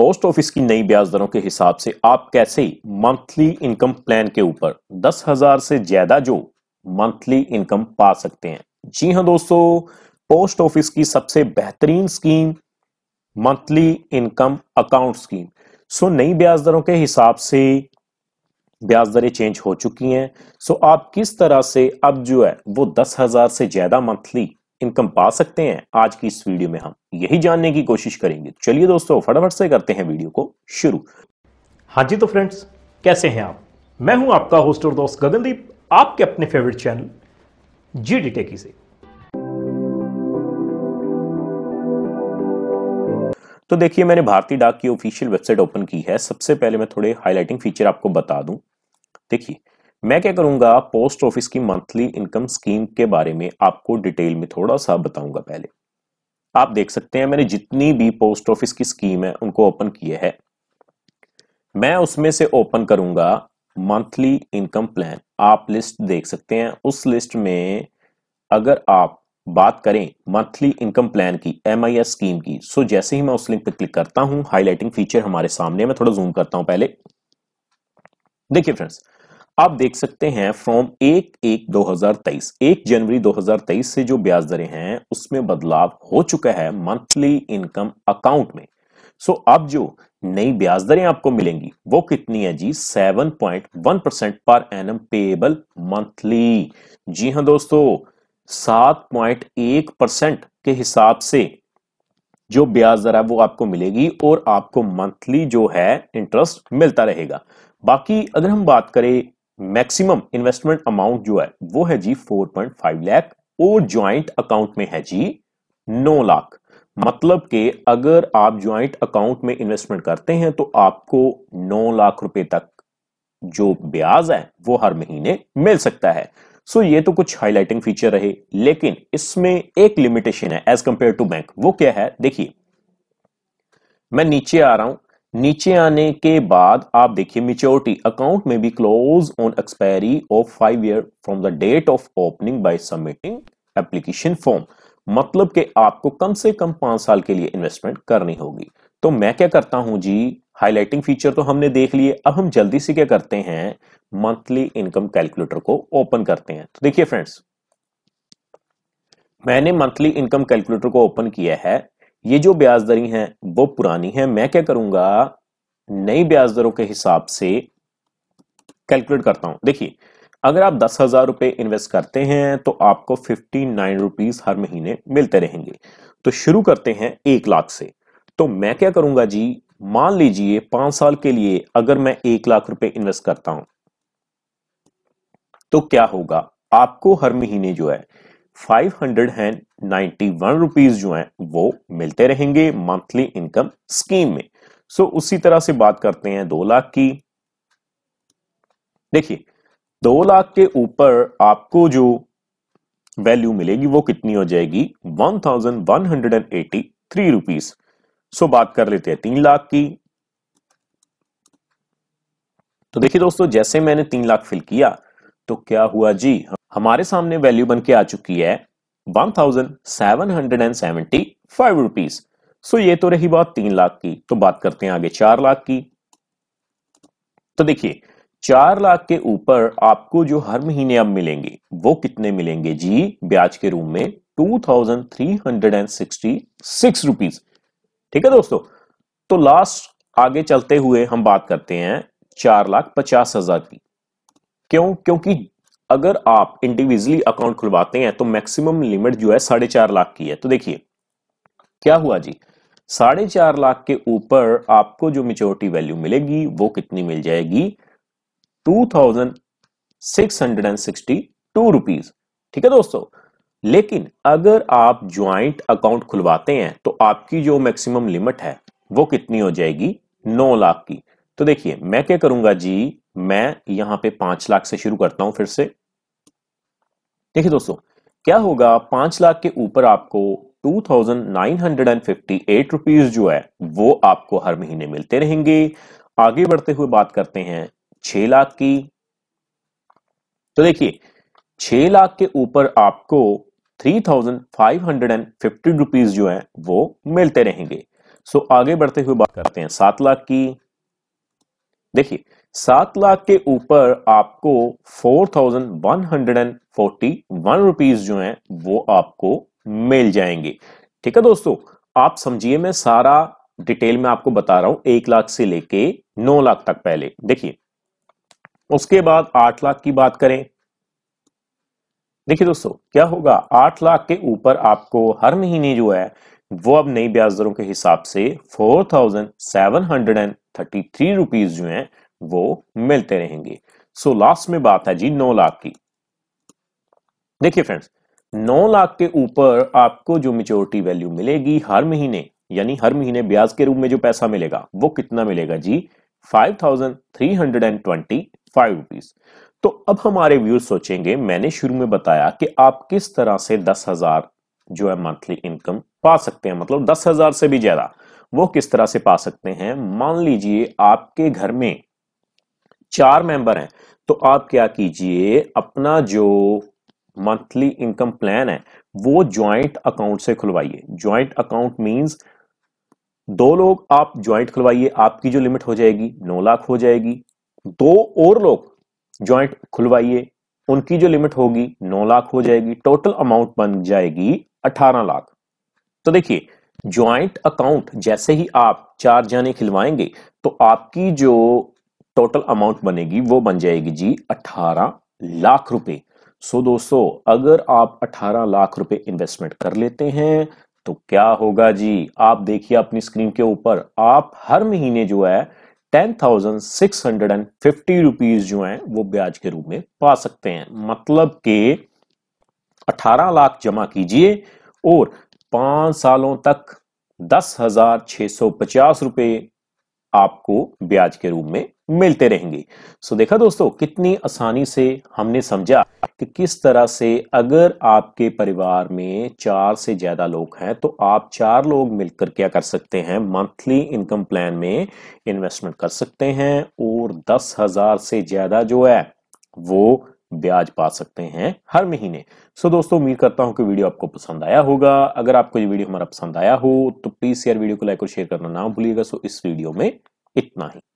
post office की नई ब्याज दरों के हिसाब से आप कैसे मंथली इनकम प्लान के ऊपर दस हजार से ज्यादा जो मंथली इनकम पा सकते हैं जी हाँ दोस्तों पोस्ट ऑफिस की सबसे बेहतरीन scheme monthly income account scheme so नई ब्याज दरों के हिसाब से ब्याज दरें चेंज हो चुकी हैं सो आप किस तरह से अब जो है वो दस हजार से ज्यादा मंथली इनकम पा सकते हैं आज की इस वीडियो में हम यही जानने की कोशिश करेंगे तो चलिए दोस्तों फटाफट से करते हैं वीडियो को शुरू हाँ जी तो फ्रेंड्स कैसे हैं आप मैं हूं आपका होस्ट और दोस्त गगनदीप आपके अपने favourite channel G D Techy से तो देखिए मैंने भारतीय डाक की ऑफिशियल वेबसाइट ओपन की है सबसे पहले मैं थोड़े हाईलाइटिंग फीचर आपको बता दूं देखिए मैं क्या करूंगा पोस्ट ऑफिस की मंथली इनकम स्कीम के बारे में आपको डिटेल में थोड़ा सा बताऊंगा पहले आप देख सकते हैं मैंने जितनी भी पोस्ट ऑफिस की स्कीम है उनको ओपन किया है मैं उसमें से ओपन करूंगा मंथली इनकम प्लान आप लिस्ट देख सकते हैं उस लिस्ट में अगर आप बात करें मंथली इनकम प्लान की एम स्कीम की सो जैसे ही मैं उस लिंक पर क्लिक करता हूं हाईलाइटिंग फीचर हमारे सामने मैं थोड़ा जूम करता हूं पहले देखिए फ्रेंड्स आप देख सकते हैं फ्रॉम एक एक 2023 एक जनवरी 2023 से जो ब्याज दरें हैं उसमें बदलाव हो चुका है मंथली इनकम अकाउंट में सो so, अब जो नई ब्याज दरें आपको मिलेंगी वो कितनी है जी 7.1 परसेंट पर एन एम पेएबल मंथली जी हां दोस्तों 7.1 परसेंट के हिसाब से जो ब्याज दर है वो आपको मिलेगी और आपको मंथली जो है इंटरेस्ट मिलता रहेगा बाकी अगर हम बात करें मैक्सिमम इन्वेस्टमेंट अमाउंट जो है वो है जी 4.5 लैख और ज्वाइंट अकाउंट में है जी 9 लाख मतलब के अगर आप ज्वाइंट अकाउंट में इन्वेस्टमेंट करते हैं तो आपको 9 लाख रुपए तक जो ब्याज है वो हर महीने मिल सकता है सो so, ये तो कुछ हाईलाइटिंग फीचर रहे लेकिन इसमें एक लिमिटेशन है एज कंपेयर टू बैंक वो क्या है देखिए मैं नीचे आ रहा हूं नीचे आने के बाद आप देखिए मिच्योरिटी अकाउंट में भी close on expiry of five year from the date of opening by submitting application form मतलब कि आपको कम से कम पांच साल के लिए इन्वेस्टमेंट करनी होगी तो मैं क्या करता हूं जी हाईलाइटिंग फीचर तो हमने देख लिए अब हम जल्दी से क्या करते हैं मंथली इनकम कैलकुलेटर को ओपन करते हैं तो देखिए फ्रेंड्स मैंने मंथली इनकम कैलकुलेटर को ओपन किया है ये जो ब्याज दरें हैं वो पुरानी हैं मैं क्या करूंगा नई ब्याज दरों के हिसाब से कैलकुलेट करता हूं देखिए अगर आप दस हजार रुपए इन्वेस्ट करते हैं तो आपको फिफ्टी नाइन रुपीज हर महीने मिलते रहेंगे तो शुरू करते हैं एक लाख से तो मैं क्या करूंगा जी मान लीजिए पांच साल के लिए अगर मैं एक लाख रुपए इन्वेस्ट करता हूं तो क्या होगा आपको हर महीने जो है five hundred and ninety one rupees जो है वो मिलते रहेंगे मंथली इनकम स्कीम में सो so, उसी तरह से बात करते हैं दो लाख की देखिए दो लाख के ऊपर आपको जो वैल्यू मिलेगी वो कितनी हो जाएगी one thousand one hundred and eighty three rupees so बात कर लेते हैं तीन लाख की तो देखिए दोस्तों जैसे मैंने तीन लाख फिल किया तो क्या हुआ जी हमारे सामने वैल्यू बन के आ चुकी है one thousand seven hundred and seventy five rupees so ये तो रही बात तीन लाख की तो बात करते हैं आगे चार लाख की तो देखिए चार लाख के ऊपर आपको जो हर महीने अब मिलेंगे वो कितने मिलेंगे जी ब्याज के रूम में two thousand three hundred and sixty six rupees ठीक है दोस्तों तो लास्ट आगे चलते हुए हम बात करते हैं चार लाख पचास हजार की क्यों क्योंकि अगर आप इंडिविजुअली अकाउंट खुलवाते हैं तो मैक्सिमम लिमिट जो है साढ़े चार लाख की है तो देखिए क्या हुआ जी साढ़े चार लाख के ऊपर आपको जो मेच्योरिटी वैल्यू मिलेगी वो कितनी मिल जाएगी two thousand six hundred and sixty two rupees ठीक है दोस्तों लेकिन अगर आप ज्वाइंट अकाउंट खुलवाते हैं तो आपकी जो मैक्सिमम लिमिट है वो कितनी हो जाएगी नौ लाख की तो देखिए मैं क्या करूंगा जी मैं यहां पे पांच लाख से शुरू करता हूं फिर से देखिए दोस्तों क्या होगा पांच लाख के ऊपर आपको two thousand nine hundred and fifty eight rupees जो है वो आपको हर महीने मिलते रहेंगे आगे बढ़ते हुए बात करते हैं छह लाख की तो देखिए छह लाख के ऊपर आपको three thousand five hundred and fifty rupees जो है वो मिलते रहेंगे सो आगे बढ़ते हुए बात करते हैं सात लाख की देखिए सात लाख के ऊपर आपको four thousand one hundred and forty one rupees जो है वो आपको मिल जाएंगे ठीक है दोस्तों आप समझिए मैं सारा डिटेल में आपको बता रहा हूं एक लाख से लेके नौ लाख तक पहले देखिए उसके बाद आठ लाख की बात करें देखिए दोस्तों क्या होगा आठ लाख के ऊपर आपको हर महीने जो है वो अब नई ब्याज दरों के हिसाब से four thousand seven hundred and thirty three rupees जो है वो मिलते रहेंगे सो लास्ट में बात है जी नौ लाख की देखिए फ्रेंड्स नौ लाख के ऊपर आपको जो मेच्योरिटी वैल्यू मिलेगी हर महीने यानी हर महीने ब्याज के रूप में जो पैसा मिलेगा वो कितना मिलेगा जी five thousand three hundred and twenty five rupees तो अब हमारे व्यूज सोचेंगे मैंने शुरू में बताया कि आप किस तरह से दस हजार जो है मंथली इनकम पा सकते हैं मतलब दस हजार से भी ज्यादा वो किस तरह से पा सकते हैं मान लीजिए आपके घर में चार मेंबर हैं तो आप क्या कीजिए अपना जो मंथली इनकम प्लान है वो ज्वाइंट अकाउंट से खुलवाइए ज्वाइंट अकाउंट मींस दो लोग आप ज्वाइंट खुलवाइए आपकी जो लिमिट हो जाएगी नौ लाख हो जाएगी दो और लोग ज्वाइंट खुलवाइए उनकी जो लिमिट होगी नौ लाख हो जाएगी टोटल अमाउंट बन जाएगी अठारह लाख तो देखिए ज्वाइंट अकाउंट जैसे ही आप चार जाने खिलवाएंगे तो आपकी जो टोटल अमाउंट बनेगी वो बन जाएगी जी 18 लाख रुपए सो दोस्तों अगर आप 18 लाख रुपए इन्वेस्टमेंट कर लेते हैं तो क्या होगा जी आप देखिए अपनी स्क्रीन के ऊपर आप हर महीने जो है ten thousand six hundred and fifty rupees जो है वो ब्याज के रूप में पा सकते हैं मतलब के 18 लाख जमा कीजिए और पांच सालों तक दस हजार छह सौ पचास रुपए आपको ब्याज के रूप में मिलते रहेंगे सो देखा दोस्तों कितनी आसानी से हमने समझा कि किस तरह से अगर आपके परिवार में चार से ज्यादा लोग हैं तो आप चार लोग मिलकर क्या कर सकते हैं मंथली इनकम प्लान में इन्वेस्टमेंट कर सकते हैं और दस हजार से ज्यादा जो है वो ब्याज पा सकते हैं हर महीने सो so, दोस्तों उम्मीद करता हूं कि वीडियो आपको पसंद आया होगा अगर आपको ये वीडियो हमारा पसंद आया हो तो प्लीज यार वीडियो को लाइक और शेयर करना ना भूलिएगा सो इस वीडियो में इतना ही